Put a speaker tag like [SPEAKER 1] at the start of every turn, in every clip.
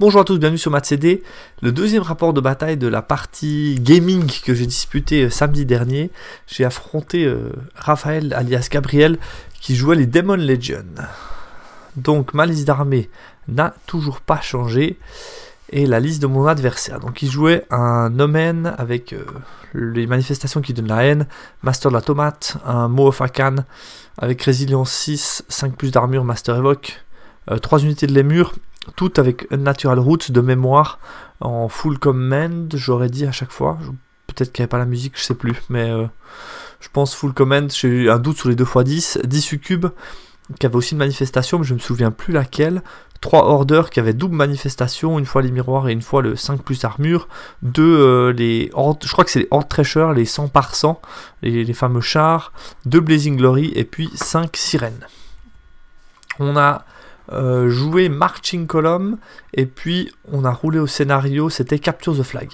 [SPEAKER 1] Bonjour à tous, bienvenue sur MatCD, le deuxième rapport de bataille de la partie gaming que j'ai disputé euh, samedi dernier. J'ai affronté euh, Raphaël alias Gabriel qui jouait les Demon Legends. Donc ma liste d'armée n'a toujours pas changé et la liste de mon adversaire. Donc il jouait un Omen avec euh, les manifestations qui donnent la haine, Master de la Tomate, un Khan avec Résilience 6, 5 plus d'armure, Master Evoque, 3 unités de lémur tout avec Natural Roots de mémoire en full command, j'aurais dit à chaque fois. Peut-être qu'il n'y avait pas la musique, je ne sais plus, mais euh, je pense full command, j'ai eu un doute sur les 2x10. 10 10 qui avait aussi une manifestation, mais je ne me souviens plus laquelle. 3 orders qui avaient double manifestation, une fois les miroirs et une fois le 5 plus armure. 2 euh, les je crois que c'est les horde les 100 par 100, les, les fameux chars. 2 Blazing Glory et puis 5 sirènes. On a euh, jouer Marching Column, et puis on a roulé au scénario, c'était Capture the Flag.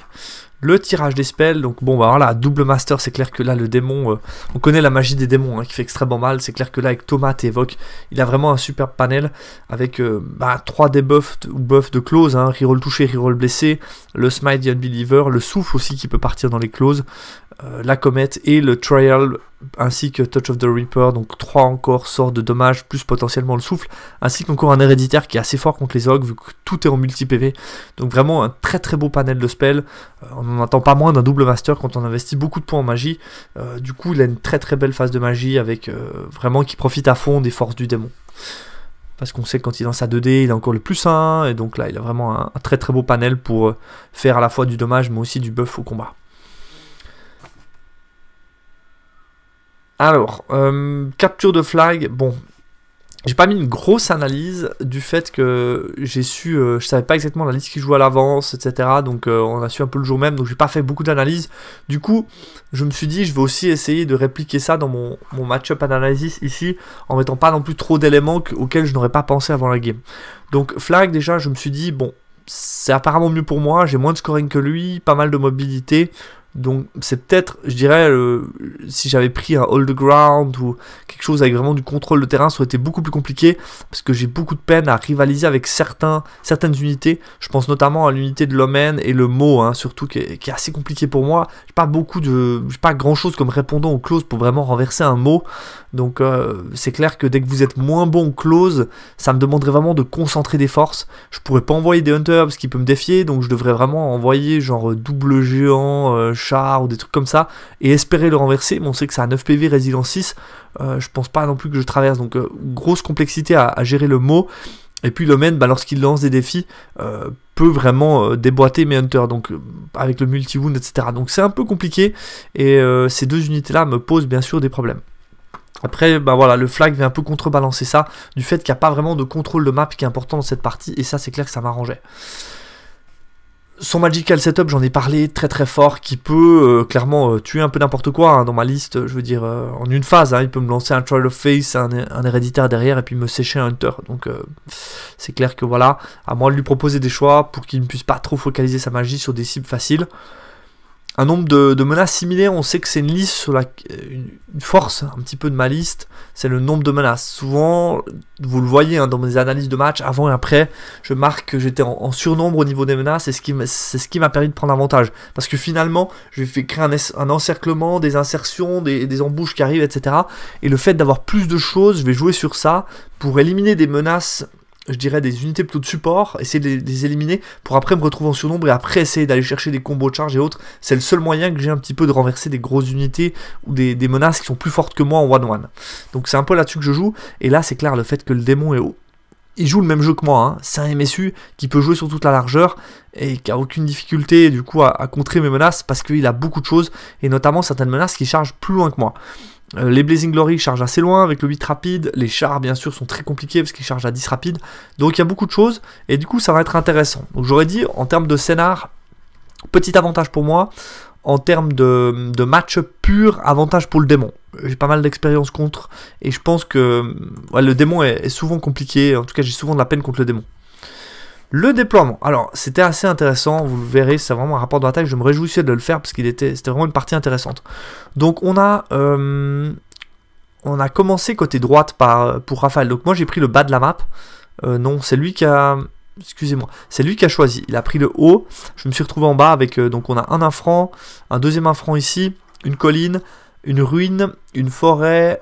[SPEAKER 1] Le tirage des spells, donc bon bah voilà, double master, c'est clair que là le démon, euh, on connaît la magie des démons hein, qui fait extrêmement mal, c'est clair que là avec Thomas évoque, il a vraiment un super panel avec 3 euh, bah, debuffs ou buffs de close, hein, reroll touché, reroll blessé, le smite the unbeliever, le souffle aussi qui peut partir dans les clauses euh, la comète et le trial ainsi que Touch of the Reaper, donc 3 encore sort de dommages, plus potentiellement le souffle, ainsi qu'encore un héréditaire qui est assez fort contre les ogres, vu que tout est en multi-PV. Donc vraiment un très très beau panel de spells on n'attend pas moins d'un double master quand on investit beaucoup de points en magie. Euh, du coup, il a une très très belle phase de magie avec euh, vraiment qui profite à fond des forces du démon. Parce qu'on sait que quand il est dans sa 2D, il a encore le plus 1, et donc là, il a vraiment un, très très beau panel pour euh, faire à la fois du dommage mais aussi du buff au combat. Alors, capture de flag, bon, j'ai pas mis une grosse analyse du fait que j'ai su, euh, je savais pas exactement la liste qui joue à l'avance, etc. Donc euh, on a su un peu le jour même, donc j'ai pas fait beaucoup d'analyse. Du coup, je me suis dit, je vais aussi essayer de répliquer ça dans mon, mon match-up analysis ici, en mettant pas non plus trop d'éléments auxquels je n'aurais pas pensé avant la game. Donc Flag, déjà, je me suis dit, bon, c'est apparemment mieux pour moi, j'ai moins de scoring que lui, pas mal de mobilité, donc c'est peut-être, je dirais, si j'avais pris un hold ground ou quelque chose avec vraiment du contrôle de terrain, ça aurait été beaucoup plus compliqué parce que j'ai beaucoup de peine à rivaliser avec certains, certaines unités. Je pense notamment à l'unité de l'Omen et le mot, hein, surtout qui est, assez compliqué pour moi. J'ai pas beaucoup de, pas grand chose comme répondant aux clauses pour vraiment renverser un mot. Donc euh, c'est clair que dès que vous êtes moins bon au ça me demanderait vraiment de concentrer des forces. Je pourrais pas envoyer des hunters parce qu'ils peuvent me défier, donc je devrais vraiment envoyer genre double géant. Euh, char ou des trucs comme ça et espérer le renverser. Mais on sait que ça a 9 PV résident 6. je pense pas non plus que je traverse. Donc euh, grosse complexité à, gérer le mot. Et puis le main, bah, lorsqu'il lance des défis, euh, peut vraiment euh, déboîter mes hunters, donc avec le multi-wound, etc. Donc c'est un peu compliqué, et ces deux unités-là me posent bien sûr des problèmes. Après, bah voilà, le flag vient un peu contrebalancer ça, du fait qu'il n'y a pas vraiment de contrôle de map qui est important dans cette partie, et ça c'est clair que ça m'arrangeait. Son Magical Setup, j'en ai parlé très très fort, qui peut euh, clairement euh, tuer un peu n'importe quoi hein, dans ma liste, je veux dire, euh, en une phase, hein. il peut me lancer un Trial of Face, un, un, héréditaire derrière, et puis me sécher un Hunter, donc c'est clair que voilà, à moi de lui proposer des choix pour qu'il ne puisse pas trop focaliser sa magie sur des cibles faciles, un nombre de, menaces similaires, on sait que c'est une liste sur une, force un petit peu de ma liste, c'est le nombre de menaces. Souvent, vous le voyez hein, dans mes analyses de matchs, avant et après, je marque que j'étais en, surnombre au niveau des menaces, et c'est ce qui m'a permis de prendre avantage. Parce que finalement, je fait créer un, encerclement, des insertions, des, des, embouches qui arrivent, etc. Et le fait d'avoir plus de choses, je vais jouer sur ça pour éliminer des menaces je dirais, des unités plutôt de support, essayer de les, éliminer pour après me retrouver en surnombre et après essayer d'aller chercher des combos de charge et autres. C'est le seul moyen que j'ai un petit peu de renverser des grosses unités ou des, menaces qui sont plus fortes que moi en 1-1. Donc c'est un peu là-dessus que je joue. Et là, c'est clair, le fait que le démon est haut. Il joue le même jeu que moi, hein. c'est un MSU qui peut jouer sur toute la largeur et qui a aucune difficulté du coup à contrer mes menaces parce qu'il a beaucoup de choses et notamment certaines menaces qui chargent plus loin que moi. Euh, les Blazing Glory chargent assez loin avec le 8 rapide. Les chars, bien sûr, sont très compliqués parce qu'ils chargent à 10 rapide. Donc il y a beaucoup de choses et du coup, ça va être intéressant. Donc j'aurais dit, en termes de scénar, petit avantage pour moi. En termes de, match pur, avantage pour le démon. J'ai pas mal d'expérience contre et je pense que le démon est souvent compliqué. En tout cas, j'ai souvent de la peine contre le démon. Le déploiement. Alors, c'était assez intéressant, vous verrez, c'est vraiment un rapport de bataille. Je me réjouissais de le faire parce qu'il était, c'était vraiment une partie intéressante. Donc, on a, euh, on a commencé côté droite par, pour Raphaël. Donc, moi, j'ai pris le bas de la map. Euh, non, c'est lui qui a, excusez-moi, c'est lui qui a choisi. Il a pris le haut. Je me suis retrouvé en bas avec, euh, donc, on a un infrant, un deuxième infrant ici, une colline, une ruine, une forêt,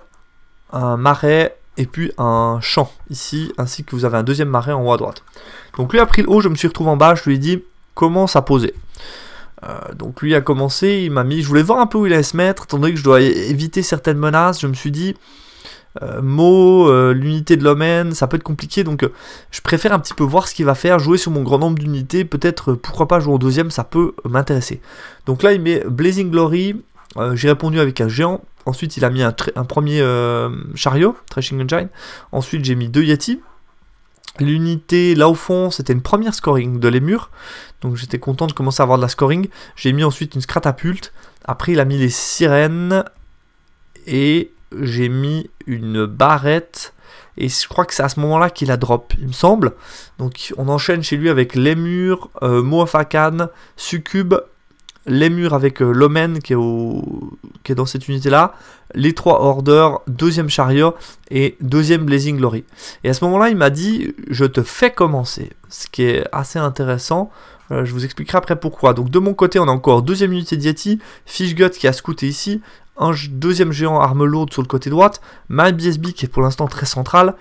[SPEAKER 1] un marais, et puis un champ ici, ainsi que vous avez un deuxième marais en haut à droite. Donc lui a pris le haut, je me suis retrouvé en bas, je lui ai dit comment ça poser. Euh, donc lui a commencé, il m'a mis, je voulais voir un peu où il allait se mettre, étant que je dois éviter certaines menaces, je me suis dit euh, mot, euh, l'unité de l'homme, ça peut être compliqué, donc je préfère un petit peu voir ce qu'il va faire, jouer sur mon grand nombre d'unités, peut-être pourquoi pas jouer en deuxième, ça peut m'intéresser. Donc là il met Blazing Glory, j'ai répondu avec un géant, Ensuite, il a mis un, premier euh, chariot, Threshing Engine. Ensuite, j'ai mis deux Yeti. L'unité, là au fond, c'était une première scoring de l'Emur. Donc j'étais content de commencer à avoir de la scoring. J'ai mis ensuite une scratapulte. Après, il a mis les sirènes. Et j'ai mis une barrette. Et je crois que c'est à ce moment-là qu'il a drop, il me semble. Donc on enchaîne chez lui avec les murs, euh, Moafakan, Succube, les murs avec euh, l'Omen qui est, dans cette unité-là, les trois Orders, deuxième Chariot et deuxième Blazing Glory. Et à ce moment-là, il m'a dit Je te fais commencer, ce qui est assez intéressant. Euh, je vous expliquerai après pourquoi. Donc de mon côté, on a encore deuxième unité Yeti, Fishgut qui a scouté ici, un deuxième géant arme lourde sur le côté droite, MyBSB qui est pour l'instant très central,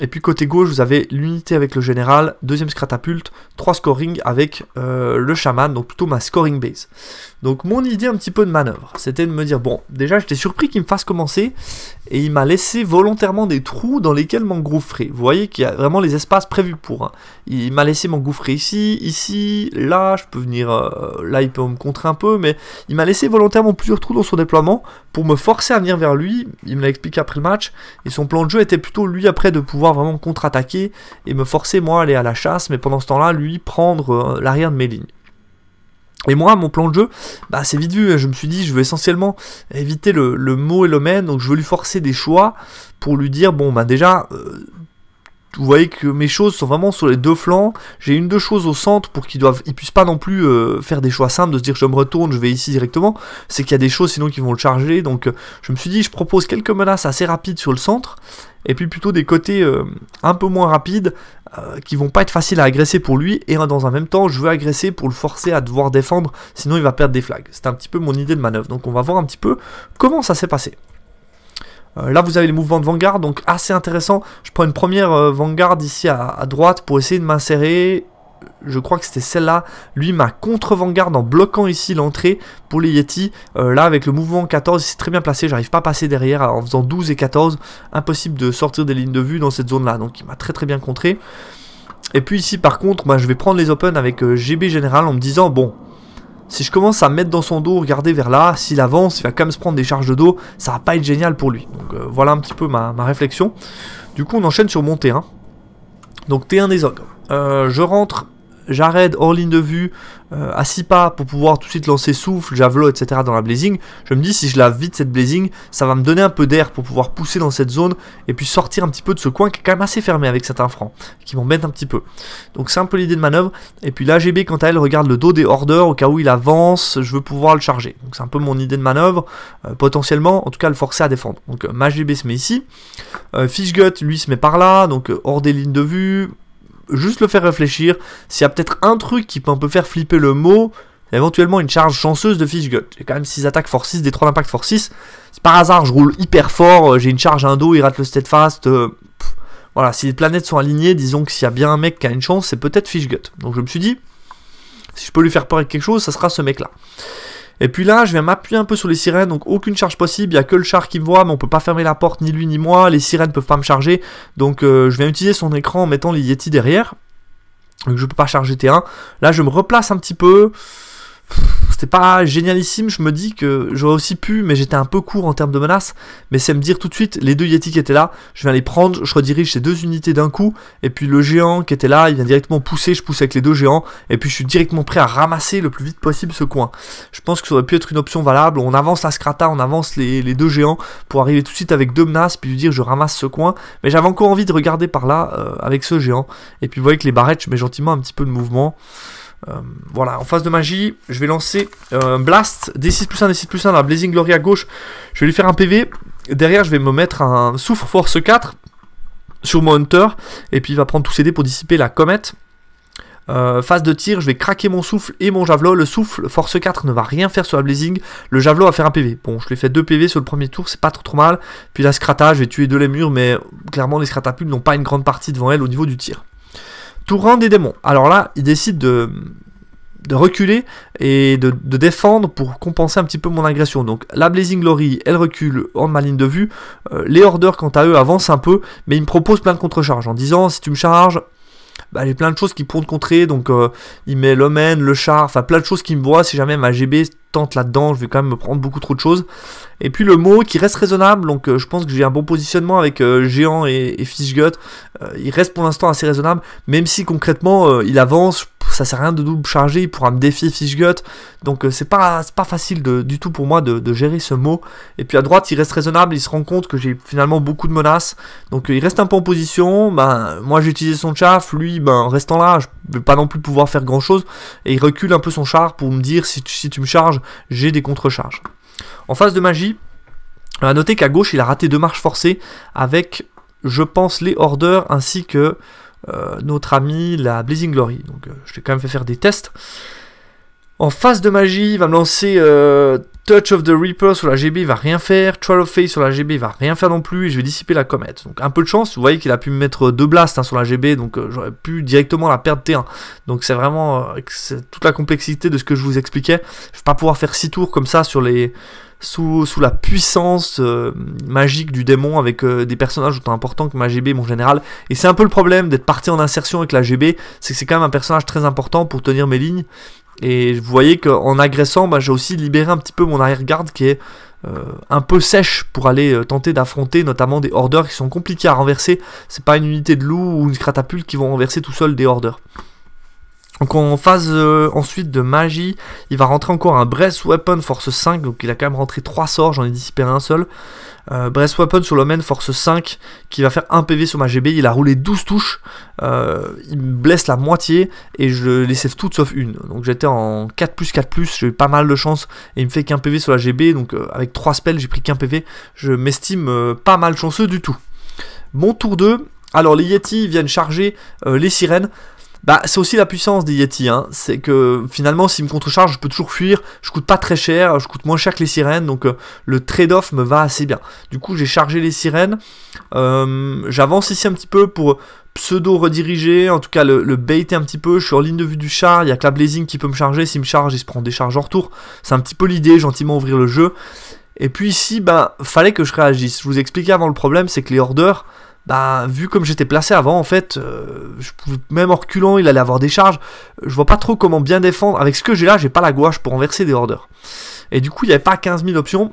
[SPEAKER 1] et puis côté gauche, vous avez l'unité avec le général, deuxième scratapulte, trois scoring avec euh, le chaman, donc plutôt ma scoring base. Donc mon idée un petit peu de manœuvre, c'était de me dire, bon, déjà j'étais surpris qu'il me fasse commencer, et il m'a laissé volontairement des trous dans lesquels m'engouffrer. Vous voyez qu'il y a vraiment les espaces prévus pour. Hein. Il m'a laissé m'engouffrer ici, ici, là, je peux venir, euh, là il peut me contrer un peu, mais il m'a laissé volontairement plusieurs trous dans son déploiement pour me forcer à venir vers lui, il me l'a expliqué après le match, et son plan de jeu était plutôt lui après de pouvoir vraiment contre-attaquer et me forcer moi à aller à la chasse, mais pendant ce temps-là, lui prendre euh, l'arrière de mes lignes. Et moi, mon plan de jeu, bah, c'est vite vu. Hein, je me suis dit, je veux essentiellement éviter le, mot et l'omen, donc je veux lui forcer des choix pour lui dire, bon, bah déjà, euh, vous voyez que mes choses sont vraiment sur les deux flancs. J'ai une deux choses au centre pour qu'ils doivent, ils puissent pas non plus euh, faire des choix simples de se dire je me retourne, je vais ici directement. C'est qu'il y a des choses sinon qui vont le charger. Donc euh, je me suis dit je propose quelques menaces assez rapides sur le centre et puis plutôt des côtés un peu moins rapides euh, qui vont pas être faciles à agresser pour lui et dans un même temps je veux agresser pour le forcer à devoir défendre sinon il va perdre des flags. C'est un petit peu mon idée de manœuvre donc on va voir un petit peu comment ça s'est passé. Euh, là vous avez les mouvements de Vanguard donc assez intéressant. Je prends une première euh, Vanguard ici à, droite pour essayer de m'insérer je crois que c'était celle-là, lui m'a contre vangarde en bloquant ici l'entrée pour les Yeti. Euh, là, avec le mouvement 14, il s'est très bien placé, j'arrive pas à passer derrière en faisant 12 et 14. Impossible de sortir des lignes de vue dans cette zone-là, donc il m'a très très bien contré. Et puis ici, par contre, moi je vais prendre les open avec euh, GB Général en me disant, bon... Si je commence à mettre dans son dos, regarder vers là, s'il avance, il va quand même se prendre des charges de dos, ça va pas être génial pour lui. Donc euh, voilà un petit peu ma, réflexion. Du coup on enchaîne sur mon T1. Donc T1 des autres. je rentre J'arrête hors ligne de vue euh, à 6 pas pour pouvoir tout de suite lancer souffle, javelot, etc. dans la blazing, je me dis si je la vide cette blazing, ça va me donner un peu d'air pour pouvoir pousser dans cette zone et puis sortir un petit peu de ce coin qui est quand même assez fermé avec cet francs, qui m'embête un petit peu. Donc c'est un peu l'idée de manœuvre. Et puis l'AGB quant à elle regarde le dos des hordeurs au cas où il avance, je veux pouvoir le charger. Donc c'est un peu mon idée de manœuvre, euh, potentiellement, en tout cas le forcer à défendre. Donc euh, ma GB se met ici, Fishgut lui se met par là, donc hors des lignes de vue, juste le faire réfléchir. S'il y a peut-être un truc qui peut un peu faire flipper le mot, éventuellement une charge chanceuse de Fishgut. J'ai quand même 6 attaques force 6, des 3 d'impact force 6. C'est par hasard, je roule hyper fort, euh, j'ai une charge indo, il rate le steadfast. Euh, voilà, si les planètes sont alignées, disons que s'il y a bien un mec qui a une chance, c'est peut-être Fishgut. Donc je me suis dit, si je peux lui faire peur avec quelque chose, ça sera ce mec-là. Et puis là, je viens m'appuyer un peu sur les sirènes, donc aucune charge possible, il n'y a que le char qui me voit, mais on peut pas fermer la porte, ni lui ni moi, les sirènes peuvent pas me charger, donc euh, je viens utiliser son écran en mettant les Yeti derrière. Donc je peux pas charger T1. Là je me replace un petit peu c'était pas génialissime. Je me dis que j'aurais aussi pu, mais j'étais un peu court en termes de menaces. Mais c'est me dire tout de suite, les deux Yeti qui étaient là, je viens les prendre, je redirige ces deux unités d'un coup. Et puis le géant qui était là, il vient directement pousser, je pousse avec les deux géants. Et puis je suis directement prêt à ramasser le plus vite possible ce coin. Je pense que ça aurait pu être une option valable. On avance la Scrata, on avance les, deux géants pour arriver tout de suite avec deux menaces, puis lui dire je ramasse ce coin. Mais j'avais encore envie de regarder par là euh, avec ce géant. Et puis vous voyez que les barrettes, je mets gentiment un petit peu de mouvement. Euh, voilà, en phase de magie, je vais lancer euh, un Blast, D6 plus 1, D6 plus 1, la Blazing Glory à gauche. Je vais lui faire un PV. Derrière, je vais me mettre un Souffle Force 4 sur mon Hunter. Et puis, il va prendre tous ses dés pour dissiper la comète. Euh, phase de tir, je vais craquer mon souffle et mon javelot. Le souffle, force 4, ne va rien faire sur la blazing. Le javelot va faire un PV. Bon, je lui ai fait 2 PV sur le premier tour, c'est pas trop trop mal. Puis la scrata, je vais tuer deux les mais clairement, les scratapules n'ont pas une grande partie devant elle au niveau du tir. Tourin des démons. Alors là, il décide de, reculer et de, défendre pour compenser un petit peu mon agression. Donc la Blazing Glory, elle recule hors de ma ligne de vue. Euh, les Hordeurs, quant à eux, avancent un peu, mais ils me proposent plein de contre-charges en disant si tu me charges, bah, il plein de choses qui pourront te contrer. Donc euh, il met l'Omen, le char, enfin plein de choses qui me voient si jamais ma GB là-dedans, je vais quand même me prendre beaucoup trop de choses. Et puis le mot qui reste raisonnable, donc euh, je pense que j'ai un bon positionnement avec Géant euh, et, Fishgut. Euh, il reste pour l'instant assez raisonnable, même si concrètement il avance, ça sert à rien de double charger, il pourra me défier Fishgut. Donc c'est pas, pas facile du tout pour moi de, gérer ce mot. Et puis à droite, il reste raisonnable, il se rend compte que j'ai finalement beaucoup de menaces. Donc il reste un peu en position, ben, moi j'ai utilisé son chaff, lui ben, restant là, je vais pas non plus pouvoir faire grand chose. Et il recule un peu son char pour me dire si tu me charges, j'ai des contre-charges. En phase de magie, à noter qu'à gauche, il a raté deux marches forcées avec, je pense, les order ainsi que euh, notre ami la Blazing Glory. Donc euh, je t'ai quand même fait faire des tests. En phase de magie, il va me lancer euh, Touch of the Reaper sur la GB, il va rien faire. Trial of Fate sur la GB, il va rien faire non plus. Et je vais dissiper la comète. Donc un peu de chance. Vous voyez qu'il a pu me mettre euh, deux blasts hein, sur la GB, donc euh, j'aurais pu directement la perdre T1. Donc c'est vraiment toute la complexité de ce que je vous expliquais. Je vais pas pouvoir faire six tours comme ça sur les sous, sous la puissance magique du démon avec des personnages autant importants que ma GB, mon général. Et c'est un peu le problème d'être parti en insertion avec la GB, c'est que c'est quand même un personnage très important pour tenir mes lignes. Et vous voyez qu'en agressant, bah, j'ai aussi libéré un petit peu mon arrière-garde qui est euh, un peu sèche pour aller euh, tenter d'affronter notamment des hordeurs qui sont compliqués à renverser. C'est pas une unité de loup ou une cratapule qui vont renverser tout seul des hordeurs. Donc en phase euh, ensuite de magie, il va rentrer encore un Breath Weapon force 5, donc il a quand même rentré 3 sorts, j'en ai dissipé un seul. Euh, Breath Weapon sur le force 5, qui va faire 1 PV sur ma GB, il a roulé 12 touches, euh, il me blesse la moitié, et je les save toutes sauf une. Donc j'étais en 4 plus 4 plus, j'ai eu pas mal de chance, et il me fait qu'un PV sur la GB, donc euh, avec 3 spells j'ai pris qu'un PV, je m'estime pas mal chanceux du tout. Mon tour 2, alors les Yeti viennent charger les sirènes, bah, c'est aussi la puissance des Yeti, hein. c'est que finalement, s'ils me contrecharge je peux toujours fuir, je coûte pas très cher, je coûte moins cher que les sirènes, donc euh, le trade-off me va assez bien. Du coup, j'ai chargé les sirènes, euh, j'avance ici un petit peu pour pseudo rediriger, en tout cas le, baiter un petit peu, je suis en ligne de vue du char, il y a que la blazing qui peut me charger, s'il me charge, il se prend des charges en retour, c'est un petit peu l'idée, gentiment ouvrir le jeu. Et puis ici, bah, fallait que je réagisse. Je vous expliquais avant le problème, c'est que les orders, bah vu comme j'étais placé avant en fait, euh, même en reculant il allait avoir des charges, euh, je vois pas trop comment bien défendre, avec ce que j'ai là j'ai pas la gouache pour renverser des orders. Et du coup il n'y avait pas 15 000 options,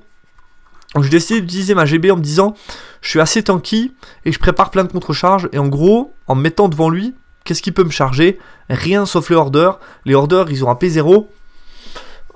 [SPEAKER 1] donc j'ai décidé d'utiliser ma GB en me disant je suis assez tanky et je prépare plein de contre-charges et en gros en me mettant devant lui, qu'est-ce qu'il peut me charger Rien sauf les orders, les orders ils ont un P0,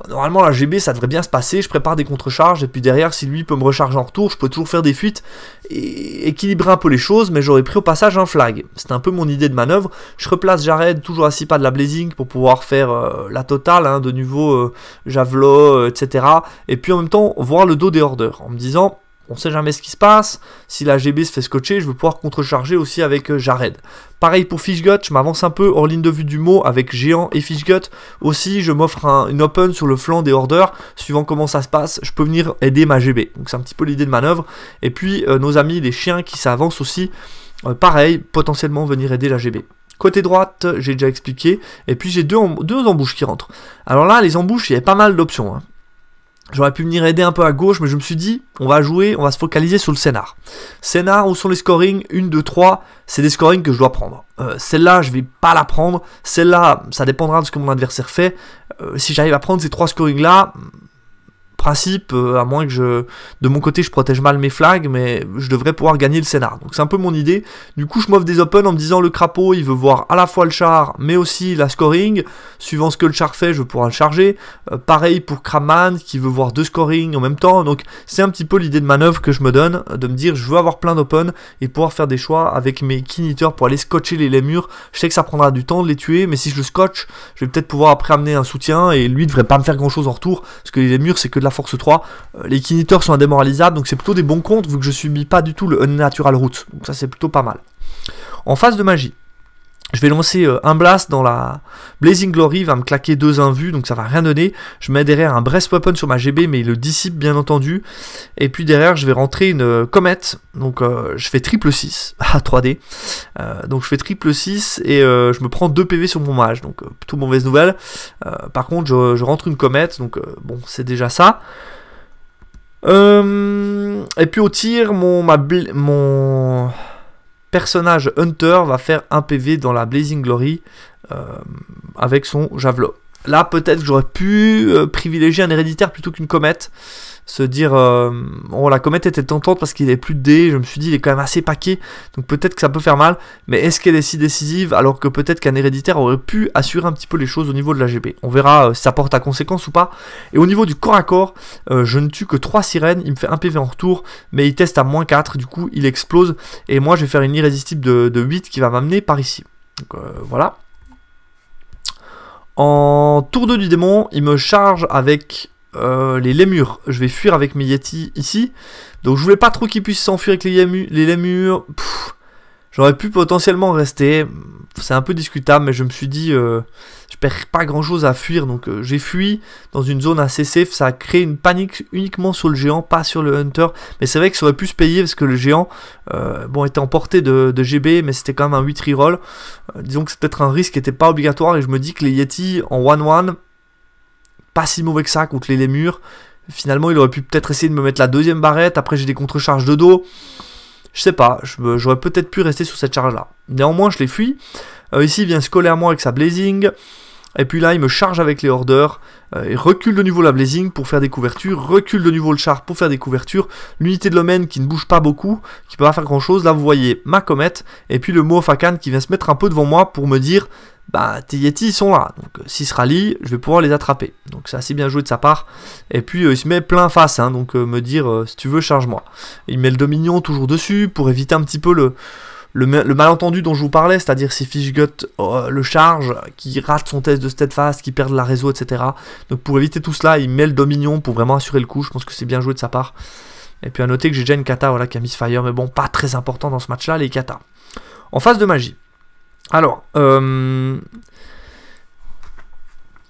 [SPEAKER 1] Normalement, la GB, ça devrait bien se passer. Je prépare des contre-charges, et puis derrière, si lui peut me recharger en retour, je peux toujours faire des fuites et équilibrer un peu les choses. Mais j'aurais pris au passage un flag. C'est un peu mon idée de manœuvre. Je replace Jared toujours à 6 pas de la Blazing pour pouvoir faire euh, la totale, hein, de nouveau euh, Javelot, euh, etc. Et puis en même temps, voir le dos des Hordeurs en me disant on sait jamais ce qui se passe. Si la GB se fait scotcher, je vais pouvoir contrecharger aussi avec euh, Jared. Pareil pour Fishgut, je m'avance un peu hors ligne de vue du mot avec Géant et Fishgut. Aussi, je m'offre un, une open sur le flanc des orders. Suivant comment ça se passe, je peux venir aider ma GB. Donc c'est un petit peu l'idée de manœuvre. Et puis, euh, nos amis, les chiens qui s'avancent aussi, euh, pareil, potentiellement venir aider la GB. Côté droite, j'ai déjà expliqué. Et puis j'ai deux, embouches qui rentrent. Alors là, les embouches, il y a pas mal d'options. Hein. J'aurais pu venir aider un peu à gauche, mais je me suis dit, on va jouer, on va se focaliser sur le scénar. Scénar, où sont les scorings 1, 2, 3, c'est des scorings que je dois prendre. Euh, celle-là, je vais pas la prendre. Celle-là, ça dépendra de ce que mon adversaire fait. Euh, si j'arrive à prendre ces trois scorings-là, principe, euh, à moins que je, de mon côté, je protège mal mes flags, mais je devrais pouvoir gagner le scénar. Donc c'est un peu mon idée. Du coup, je m'offre des open en me disant le crapaud, il veut voir à la fois le char, mais aussi la scoring. Suivant ce que le char fait, je pourrais le charger. Euh, pareil pour Kraman qui veut voir deux scoring en même temps. Donc c'est un petit peu l'idée de manœuvre que je me donne, euh, de me dire je veux avoir plein d'open et pouvoir faire des choix avec mes kiniteurs pour aller scotcher les, lémures, Je sais que ça prendra du temps de les tuer, mais si je le scotche, je vais peut-être pouvoir après amener un soutien et lui devrait pas me faire grand chose en retour, parce que les lémures c'est que la force 3. Euh, les kiniteurs sont indémoralisables, donc c'est plutôt des bons comptes vu que je subis pas du tout le unnatural route. Donc ça c'est plutôt pas mal. En phase de magie, je vais lancer euh, un blast dans la Blazing Glory, va me claquer deux invus, donc ça va rien donner. Je mets derrière un Breast Weapon sur ma GB, mais il le dissipe bien entendu. Et puis derrière, je vais rentrer une euh, comète, euh, donc je fais triple 6 à 3D. donc je fais triple 6 et je me prends 2 PV sur mon mage, donc plutôt mauvaise nouvelle. par contre, je, rentre une comète, donc bon, c'est déjà ça. et puis au tir, mon, mon, personnage Hunter va faire un PV dans la Blazing Glory euh, avec son javelot. Là, peut-être que j'aurais pu euh, privilégier un héréditaire plutôt qu'une comète se dire euh, oh, la comète était tentante parce qu'il avait plus de dés, je me suis dit il est quand même assez paquet, donc peut-être que ça peut faire mal, mais est-ce qu'elle est si décisive alors que peut-être qu'un héréditaire aurait pu assurer un petit peu les choses au niveau de la GP, On verra euh, si ça porte à conséquence ou pas. Et au niveau du corps à corps, euh, je ne tue que 3 sirènes, il me fait un PV en retour, mais il teste à moins 4, du coup il explose, et moi je vais faire une irrésistible de, de 8 qui va m'amener par ici. Donc voilà. En tour 2 du démon, il me charge avec euh, les lémures. Je vais fuir avec mes Yeti ici. Donc je voulais pas trop qu'ils puissent s'enfuir avec les, les lémures. J'aurais pu potentiellement rester. C'est un peu discutable, mais je me suis dit, euh, je perds pas grand chose à fuir. Donc euh, j'ai fui dans une zone assez safe. Ça a créé une panique uniquement sur le géant, pas sur le hunter. Mais c'est vrai que ça aurait pu se payer parce que le géant bon, était emporté de, de GB, mais c'était quand même un 8 reroll. disons que c'était peut-être un risque qui n'était pas obligatoire. Et je me dis que les Yeti en 1-1, pas si mauvais que ça contre les Lémures. Finalement, il aurait pu peut-être essayer de me mettre la deuxième barrette. Après, j'ai des contre-charges de dos. Je sais pas, j'aurais peut-être pu rester sur cette charge-là. Néanmoins, je les fuis. Euh, ici, il vient se moi avec sa blazing. Et puis là, il me charge avec les hordeurs, euh, il recule de nouveau la blazing pour faire des couvertures. Recule de nouveau le char pour faire des couvertures. L'unité de l'Omen qui ne bouge pas beaucoup, qui peut pas faire grand-chose. Là, vous voyez ma comète. Et puis le Moofakan qui vient se mettre un peu devant moi pour me dire bah, tes ils sont là. Donc euh, s'ils se rallient, je vais pouvoir les attraper. Donc c'est assez bien joué de sa part. Et puis euh, il se met plein face, hein, donc euh, me dire si tu veux, charge-moi. Il met le dominion toujours dessus pour éviter un petit peu le, le, malentendu dont je vous parlais, c'est-à-dire si Fishgut le charge, qui rate son test de steadfast, qui perd la réseau, etc. Donc pour éviter tout cela, il met le dominion pour vraiment assurer le coup. Je pense que c'est bien joué de sa part. Et puis à noter que j'ai déjà une kata voilà, qui a mis fire, mais bon, pas très important dans ce match-là, les Kata En phase de magie. Alors, euh,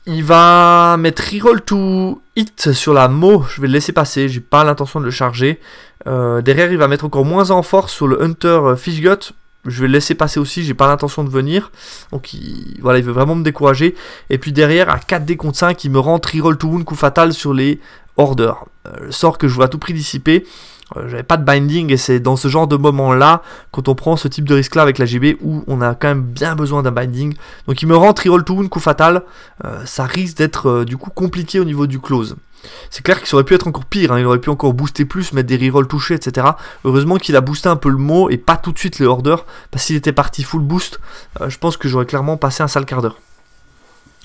[SPEAKER 1] il va mettre reroll to hit sur la Mo. Je vais le laisser passer. J'ai pas l'intention de le charger. Euh, derrière, il va mettre encore moins en force sur le Hunter euh, Fishgut. Je vais le laisser passer aussi. J'ai pas l'intention de venir. Donc, il, voilà, il veut vraiment me décourager. Et puis derrière, à 4D contre 5, il me rend reroll to wound coup fatal sur les Order. sort que je vois tout prix dissiper. Euh, j'avais pas de binding et c'est dans ce genre de moment là quand on prend ce type de risque là avec la GB où on a quand même bien besoin d'un binding donc il me rend tri to wound coup fatal euh, ça risque d'être euh, du coup compliqué au niveau du close c'est clair qu'il aurait pu être encore pire, hein. il aurait pu encore booster plus, mettre des rerolls touchés, etc. Heureusement qu'il a boosté un peu le mot et pas tout de suite les order, parce qu'il était parti full boost, je pense que j'aurais clairement passé un sale quart d'heure.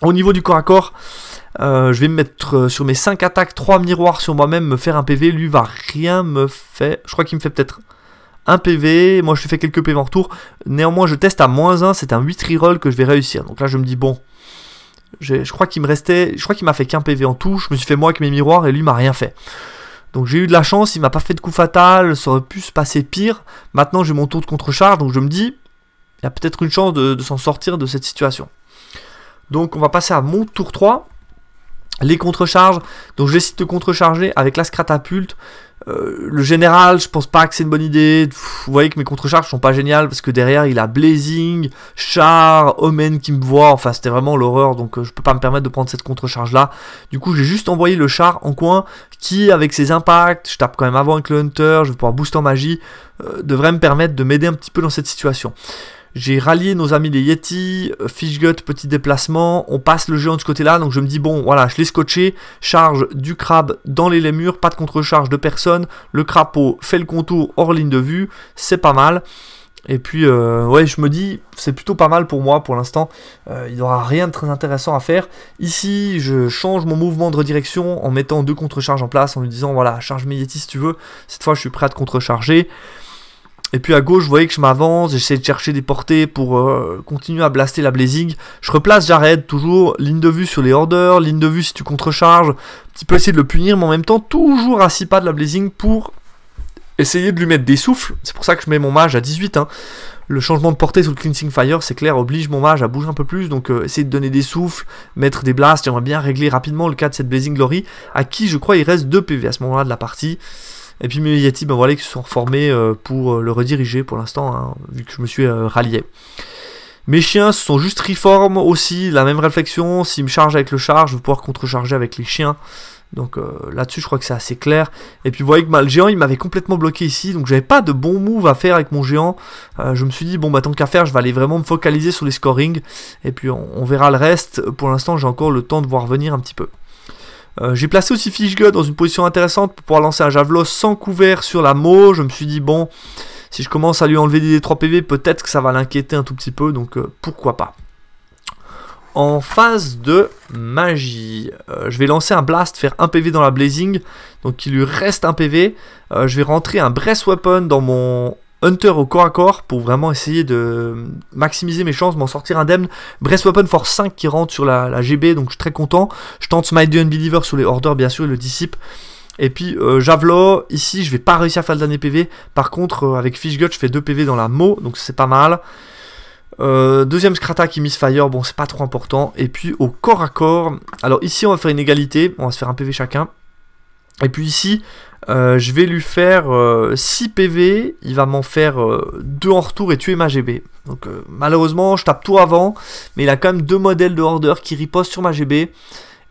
[SPEAKER 1] Au niveau du corps à corps, euh, je vais me mettre euh, sur mes 5 attaques, 3 miroirs sur moi-même, me faire un PV. Lui va rien me faire. Je crois qu'il me fait peut-être un PV. Moi, je lui fais quelques PV en retour. Néanmoins, je teste à moins 1. C'est un 8 reroll que je vais réussir. Donc là, je me dis, bon, je, crois qu'il me restait. Je crois qu'il m'a fait qu'un PV en tout. Je me suis fait moi avec mes miroirs et lui m'a rien fait. Donc j'ai eu de la chance. Il m'a pas fait de coup fatal. Ça aurait pu se passer pire. Maintenant, j'ai mon tour de contre-charge. Donc je me dis, il y a peut-être une chance de s'en sortir de cette situation. Donc on va passer à mon tour 3. Les contrecharges, donc je décide de contrecharger avec la scratapulte. Euh, le général, je pense pas que c'est une bonne idée. vous voyez que mes contrecharges sont pas géniales parce que derrière il a Blazing, Char, Omen qui me voit. Enfin, c'était vraiment l'horreur donc euh, je peux pas me permettre de prendre cette contrecharge là. Du coup, j'ai juste envoyé le Char en coin qui, avec ses impacts, je tape quand même avant avec le Hunter, je vais pouvoir booster en magie, euh, devrait me permettre de m'aider un petit peu dans cette situation. J'ai rallié nos amis les Yeti, euh, Fishgut, petit déplacement, on passe le géant de ce côté-là, donc je me dis bon voilà, je l'ai scotché, charge du crabe dans les lémures, pas de contrecharge de personne, le crapaud fait le contour hors ligne de vue, c'est pas mal. Et puis euh, ouais, je me dis c'est plutôt pas mal pour moi pour l'instant. Euh, il n'y aura rien de très intéressant à faire. Ici, je change mon mouvement de redirection en mettant deux contre en place, en lui disant voilà, charge mes Yeti si tu veux. Cette fois, je suis prêt à te contre et puis à gauche, vous voyez que je m'avance, j'essaie de chercher des portées pour euh, continuer à blaster la blazing. Je replace j'arrête toujours ligne de vue sur les orders, ligne de vue si tu contrecharges. Petit peu essayer de le punir, mais en même temps, toujours à 6 pas de la blazing pour essayer de lui mettre des souffles. C'est pour ça que je mets mon mage à 18. Hein. Le changement de portée sous le Cleansing Fire, c'est clair, oblige mon mage à bouger un peu plus. Donc euh, essayer de donner des souffles, mettre des blasts. on va bien régler rapidement le cas de cette Blazing Glory, à qui je crois il reste 2 PV à ce moment-là de la partie. Et puis mes Yeti, ben voilà, qui se sont reformés euh, pour euh, le rediriger pour l'instant, hein, vu que je me suis euh, rallié. Mes chiens sont juste reformes aussi, la même réflexion, s'ils me chargent avec le char, je vais pouvoir contrecharger avec les chiens. Donc là-dessus, je crois que c'est assez clair. Et puis vous voyez que mal le géant, il m'avait complètement bloqué ici, donc j'avais pas de bon move à faire avec mon géant. je me suis dit, bon bah tant qu'à faire, je vais aller vraiment me focaliser sur les scoring. Et puis on verra le reste. Pour l'instant, j'ai encore le temps de voir venir un petit peu. Euh, j'ai placé aussi God dans une position intéressante pour pouvoir lancer un javelot sans couvert sur la Mo. Je me suis dit, bon, si je commence à lui enlever des 3 PV, peut-être que ça va l'inquiéter un tout petit peu, donc euh, pourquoi pas. En phase de magie, euh, je vais lancer un blast, faire 1 PV dans la blazing, donc il lui reste un PV. je vais rentrer un Breast weapon dans mon Hunter au corps à corps pour vraiment essayer de maximiser mes chances, m'en sortir indemne. Breast Weapon Force 5 qui rentre sur la, GB, donc je suis très content. Je tente Smite the Unbeliever sur les order bien sûr, et le dissipe. Et puis euh, Javelot, ici je vais pas réussir à faire le dernier PV. Par contre, euh, avec Fish Gut, je fais 2 PV dans la Mo, donc c'est pas mal. Euh, deuxième Scrata qui miss Fire, bon c'est pas trop important. Et puis au corps à corps, alors ici on va faire une égalité, on va se faire un PV chacun. Et puis ici, euh, je vais lui faire 6 euh, PV, il va m'en faire 2 euh, en retour et tuer ma GB. Donc malheureusement, je tape tout avant, mais il a quand même deux modèles de Order qui ripostent sur ma GB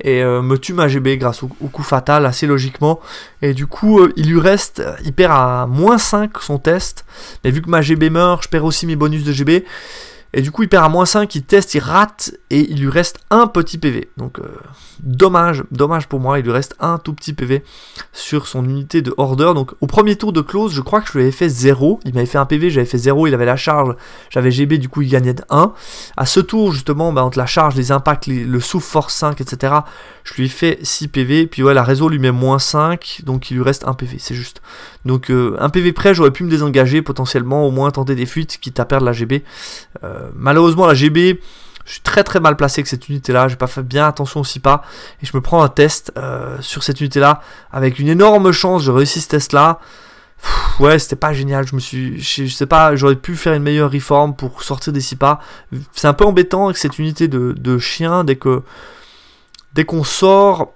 [SPEAKER 1] et me tue ma GB grâce au, au, coup fatal assez logiquement. Et du coup, il lui reste, il perd à moins 5 son test, mais vu que ma GB meurt, je perds aussi mes bonus de GB. Et du coup, il perd à moins 5, il teste, il rate, et il lui reste un petit PV. Donc, euh, dommage, dommage pour moi, il lui reste un tout petit PV sur son unité de Order. Donc, au premier tour de close, je crois que je lui avais fait 0. Il m'avait fait un PV, j'avais fait 0, il avait la charge, j'avais GB, du coup, il gagnait de 1. À ce tour, justement, bah, entre la charge, les impacts, le souffle force 5, etc., je lui fais 6 PV. Puis ouais, la réseau lui met moins 5, donc il lui reste un PV, c'est juste. Donc, euh, un PV près, j'aurais pu me désengager potentiellement, au moins tenter des fuites, quitte à perdre la GB. Euh, malheureusement, la GB, je suis très très mal placé avec cette unité-là, j'ai pas fait bien attention aussi pas, et je me prends un test euh, sur cette unité-là, avec une énorme chance, je réussis ce test-là, ouais, c'était pas génial. Je me suis, je, sais pas, j'aurais pu faire une meilleure réforme pour sortir des 6 pas. C'est un peu embêtant avec cette unité de, de chien dès que dès qu'on sort